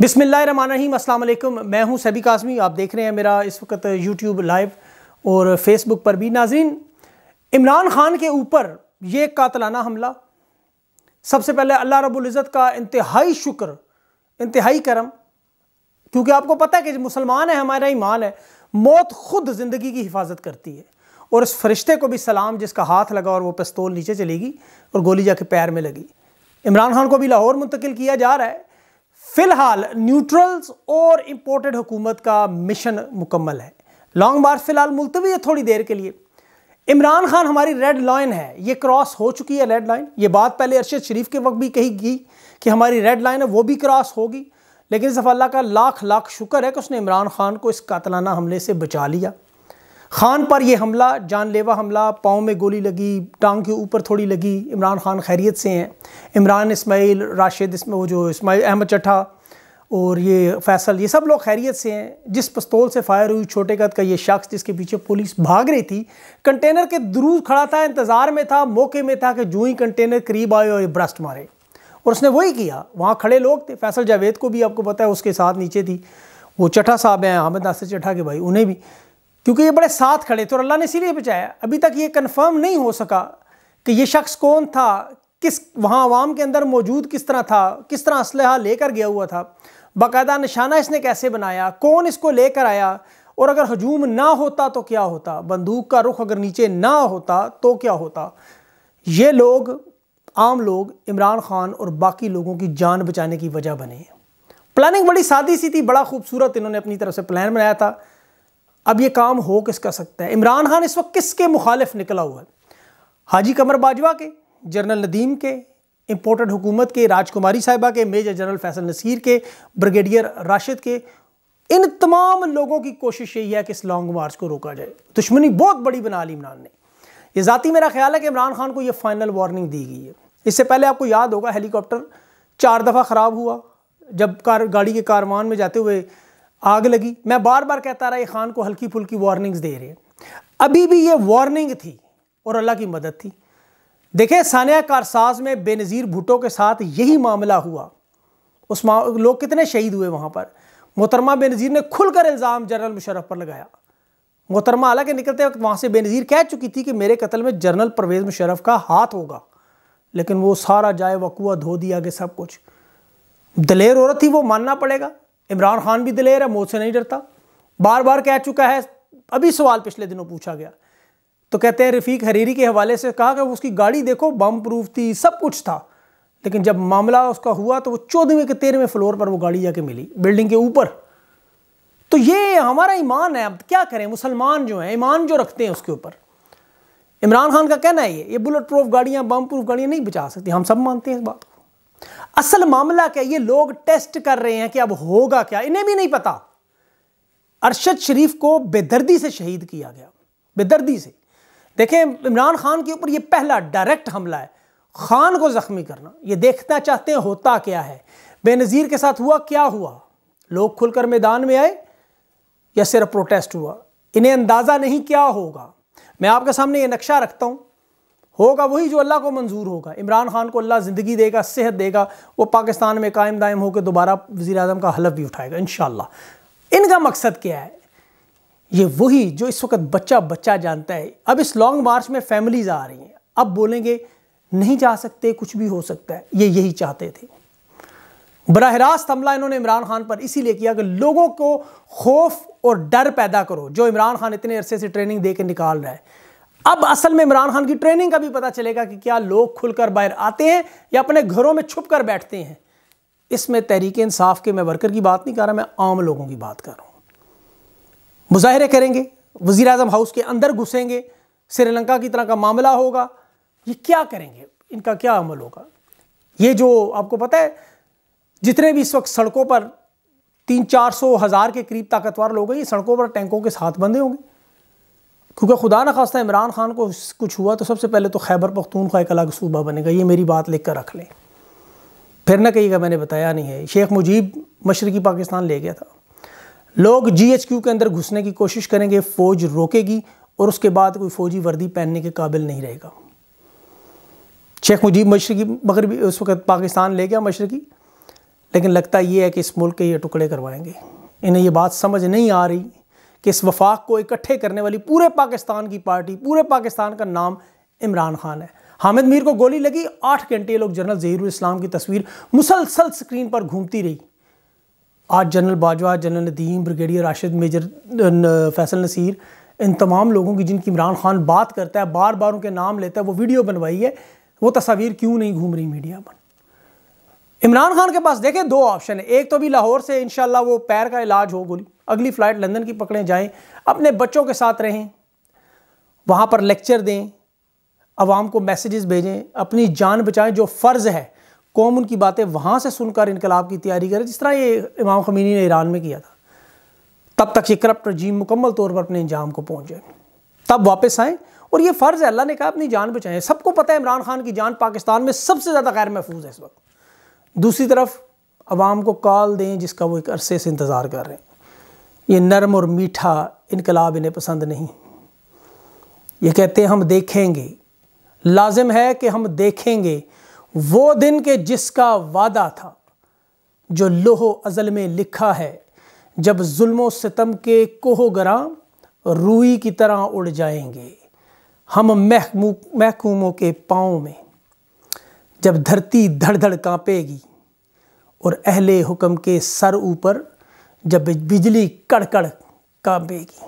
बिसमीम अल्लाम मैं हूं सभी कासमी आप देख रहे हैं मेरा इस वक्त यूट्यूब लाइव और फेसबुक पर भी नाजीन इमरान खान के ऊपर ये कातलाना हमला सबसे पहले अल्लाह रबुल्ज़त का इंतहाई शुक्र इंतहाई करम क्योंकि आपको पता है कि मुसलमान है हमारा ईमान है मौत खुद ज़िंदगी की हिफाजत करती है और इस फरिश्ते को भी सलाम जिसका हाथ लगा और वह पिस्तौल नीचे चलेगी और गोली जाके पैर में लगी इमरान खान को भी लाहौर मुंतकिल किया जा रहा है फिलहाल न्यूट्रल्स और इम्पोर्टेड हुकूमत का मिशन मुकम्मल है लॉन्ग मार्च फिलहाल मुलतवी है थोड़ी देर के लिए इमरान खान हमारी रेड लाइन है ये क्रॉस हो चुकी है रेड लाइन ये बात पहले अरशद शरीफ के वक्त भी कही गई कि हमारी रेड लाइन है वो भी क्रॉस होगी लेकिन इस अल्लाह का लाख लाख शुक्र है कि उसने इमरान खान को इस कातलाना हमले से बचा लिया खान पर यह हमला जानलेवा हमला पाँव में गोली लगी टांग के ऊपर थोड़ी लगी इमरान खान खैरियत से हैं इमरान इसमाइल राशिद इसमें वो जो इसमाइल अहमद चटा और ये फैसल ये सब लोग खैरियत से हैं जिस पस्तौल से फायर हुई छोटे कद का ये शख्स जिसके पीछे पुलिस भाग रही थी कंटेनर के दूर खड़ा था इंतज़ार में था मौके में था कि जू ही कंटेनर करीब आए और ये ब्रस्ट मारे और उसने वही किया वहाँ खड़े लोग थे फैसल जावेद को भी आपको पता है उसके साथ नीचे थी वो चटा साहब हैं अहमद नासिर चटा के भाई उन्हें भी क्योंकि ये बड़े साथ खड़े थे और अल्लाह ने इसीलिए बचाया अभी तक ये कन्फर्म नहीं हो सका कि ये शख्स कौन था किस वहाँ आवाम के अंदर मौजूद किस तरह था किस तरह असलहा लेकर गया हुआ था बाकायदा निशाना इसने कैसे बनाया कौन इसको लेकर आया और अगर हजूम ना होता तो क्या होता बंदूक का रुख अगर नीचे ना होता तो क्या होता ये लोग आम लोग इमरान खान और बाकी लोगों की जान बचाने की वजह बने प्लानिंग बड़ी सादी सी थी बड़ा खूबसूरत इन्होंने अपनी तरफ से प्लान बनाया था अब ये काम हो किसका सकता है इमरान खान इस वक्त किसके मुखालिफ निकला हुआ है हाजी कमर बाजवा के जनरल नदीम के इम्पोर्टेड हुकूमत के राजकुमारी साहिबा के मेजर जनरल फैसल नसीर के ब्रिगेडियर राशिद के इन तमाम लोगों की कोशिश यही है कि इस लॉन्ग मार्च को रोका जाए दुश्मनी बहुत बड़ी बना ली इमरान ने यह ज़ाती मेरा ख्याल है कि इमरान खान को यह फाइनल वार्निंग दी गई है इससे पहले आपको याद होगा हेलीकॉप्टर चार दफ़ा ख़राब हुआ जब कार गाड़ी के कारवान में जाते हुए आग लगी मैं बार बार कहता रहा ये खान को हल्की फुल्की वार्निंग्स दे रहे अभी भी ये वार्निंग थी और अल्लाह की मदद थी देखे सानिया कारसाज में बेनज़ीर भुटो के साथ यही मामला हुआ उस मा लोग कितने शहीद हुए वहाँ पर मोहतरमा बेनज़ीर ने खुलकर इल्ज़ाम जनरल मुशरफ पर लगाया मोहतरमा हालांकि निकलते वक्त वहाँ से बेनज़ीर कह चुकी थी कि मेरे कत्ल में जनरल परवेज़ मुशरफ का हाथ होगा लेकिन वो सारा जाए वकुआ धो दिया गया सब कुछ दलेर औरत थी वो मानना पड़ेगा इमरान खान भी दिलेर है मौत से नहीं डरता बार बार कह चुका है अभी सवाल पिछले दिनों पूछा गया तो कहते हैं रफीक हरीरी के हवाले से कहा कि उसकी गाड़ी देखो बम प्रूफ थी सब कुछ था लेकिन जब मामला उसका हुआ तो वो चौदहवें के तेरहवें फ्लोर पर वो गाड़ी जाके मिली बिल्डिंग के ऊपर तो ये हमारा ईमान है अब क्या करें मुसलमान जो हैं ईमान जो रखते हैं उसके ऊपर इमरान खान का कहना है ये ये बुलेट प्रूफ गाड़ियाँ बम प्रूफ गाड़ियाँ नहीं बचा सकती हम सब मानते हैं इस बात को असल मामला क्या ये लोग टेस्ट कर रहे हैं कि अब होगा क्या इन्हें भी नहीं पता अरशद शरीफ को बेदर्दी से शहीद किया गया बेदर्दी से देखें इमरान खान के ऊपर ये पहला डायरेक्ट हमला है खान को ज़ख्मी करना ये देखना चाहते हैं होता क्या है बेनज़ीर के साथ हुआ क्या हुआ लोग खुलकर मैदान में आए या सिर्फ प्रोटेस्ट हुआ इन्हें अंदाज़ा नहीं क्या होगा मैं आपके सामने ये नक्शा रखता हूँ होगा वही जो अल्लाह को मंजूर होगा इमरान खान को अल्लाह ज़िंदगी देगा सेहत देगा वो पाकिस्तान में कायम दायम होकर दोबारा वज़ी अजम का हलफ भी उठाएगा इन इनका मकसद क्या है ये वही जो इस वक्त बच्चा बच्चा जानता है अब इस लॉन्ग मार्च में फैमिलीज़ आ रही हैं अब बोलेंगे नहीं जा सकते कुछ भी हो सकता है ये यही चाहते थे बरह रास्त हमला इन्होंने इमरान खान पर इसीलिए किया कि लोगों को खौफ और डर पैदा करो जो इमरान खान इतने अरसे से ट्रेनिंग दे निकाल रहा है अब असल में इमरान खान की ट्रेनिंग का भी पता चलेगा कि क्या लोग खुलकर बाहर आते हैं या अपने घरों में छुप कर बैठते हैं इसमें तहरीक इंसाफ के मैं वर्कर की बात नहीं कर रहा मैं आम लोगों की बात कर रहा हूँ मुजाहरे करेंगे वजीर अजम हाउस के अंदर घुसेंगे श्रीलंका की तरह का मामला होगा ये क्या करेंगे इनका क्या अमल होगा ये जो आपको पता है जितने भी इस वक्त सड़कों पर तीन चार सौ हज़ार के करीब ताकतवर लोग हैं ये सड़कों पर टैंकों के साथ बंधे होंगे क्योंकि खुदा न खास्ता इमरान खान को कुछ हुआ तो सबसे पहले तो खैबर पख्तून का एक अलग सूबा बनेगा ये मेरी बात लिख कर रख लें फिर ना कहिएगा मैंने बताया नहीं है शेख मुजीब मशरकी पाकिस्तान ले गया था लोग जी एच क्यू के अंदर घुसने की कोशिश करेंगे फ़ौज रोकेगी और उसके बाद कोई फ़ौजी वर्दी पहनने के काबिल नहीं रहेगा शेख मुजीब मशरकी भी उस वक्त पाकिस्तान ले गया मशरकी लेकिन लगता ये है कि इस मुल्क के ये टुकड़े करवाएंगे इन्हें ये बात समझ नहीं आ रही कि इस वफाक को इकट्ठे करने वाली पूरे पाकिस्तान की पार्टी पूरे पाकिस्तान का नाम इमरान खान है हामिद मीर को गोली लगी आठ घंटे लोग जनरल जहीरुल इस्लाम की तस्वीर मुसलसल स्क्रीन पर घूमती रही आज general Bajwa general Nadeem brigadier Rashid major Faisal Naseer इन तमाम लोगों की जिनकी इमरान खान बात करता है बार बार उनके नाम लेता है वो वीडियो बनवाई है वो तस्वीर क्यों नहीं घूम रही मीडिया पर इमरान खान के पास देखें दो ऑप्शन है एक तो अभी लाहौर से इन वो पैर का इलाज हो गोली अगली फ़्लाइट लंदन की पकड़ें जाएं अपने बच्चों के साथ रहें वहाँ पर लेक्चर दें आवाम को मैसेजेस भेजें अपनी जान बचाएं जो फ़र्ज़ है कौम उनकी बातें वहाँ से सुनकर इनकलाब की तैयारी करें जिस तरह ये इमाम खमीनी ने ईरान में किया था तब तक ये करप्ट रजीम मुकम्मल तौर पर अपने इंजाम को पहुँच जाए तब वापस आएँ और ये फ़र्ज़ है अल्लाह ने कहा अपनी जान बचाएं सबको पता है इमरान खान की जान पाकिस्तान में सबसे ज़्यादा गैर महफूज है इस वक्त दूसरी तरफ आवाम को कॉल दें जिसका वो एक अरसे से इंतज़ार कर रहे हैं ये नरम और मीठा इनकलाब इन्हें पसंद नहीं ये कहते हैं हम देखेंगे लाजिम है कि हम देखेंगे वो दिन के जिसका वादा था जो लोहो अज़ल में लिखा है जब जुल्म सितम के कोहगरा रूई की तरह उड़ जाएंगे हम महकूमों के पाँव में जब धरती धड़ धड़ कांपेगी और अहले हुक्म के सर ऊपर जब बिजली कड़कड़ कांपेगी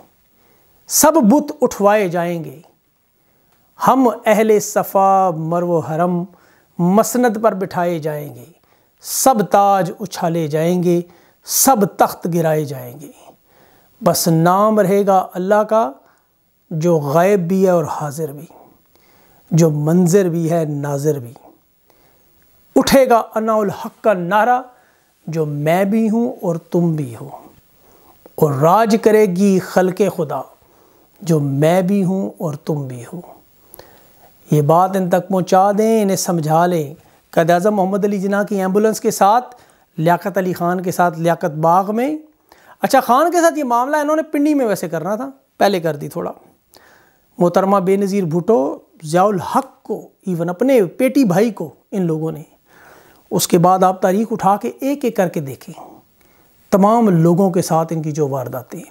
सब बुत उठवाए जाएंगे हम अहले सफ़ा मरव हरम मसनद पर बिठाए जाएंगे सब ताज उछाले जाएंगे सब तख्त गिराए जाएंगे बस नाम रहेगा अल्लाह का जो गायब भी है और हाजिर भी जो मंजिर भी है नाजिर भी उठेगा अनाउल हक का नारा जो मैं भी हूँ और तुम भी हो और राज करेगी खल के खुदा जो मैं भी हूँ और तुम भी हो ये बात इन तक पहुँचा दें इन्हें समझा लें कद अजम मोहम्मद अली जना की एम्बुलेंस के साथ लियाकत अली ख़ान के साथ लियाकत बाग में अच्छा ख़ान के साथ ये मामला इन्होंने पिंडी में वैसे करना था पहले कर दी थोड़ा मोहतरमा बेनज़ीर भुटो ज़ियाल हक को इवन अपने पेटी भाई को इन लोगों ने उसके बाद आप तारीख उठा के एक एक करके देखें तमाम लोगों के साथ इनकी जो वारदातें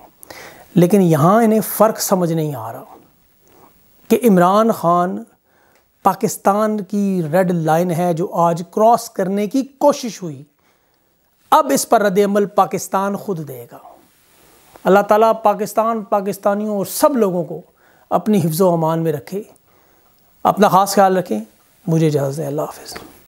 लेकिन यहाँ इन्हें फ़र्क समझ नहीं आ रहा कि इमरान ख़ान पाकिस्तान की रेड लाइन है जो आज क्रॉस करने की कोशिश हुई अब इस पर रद्दमल पाकिस्तान खुद देगा अल्लाह ताला पाकिस्तान पाकिस्तानियों और सब लोगों को अपनी हिफ्ज़ अमान में रखे अपना ख़ास ख्याल रखें मुझे इजाज़त अल्लाह हाफिज़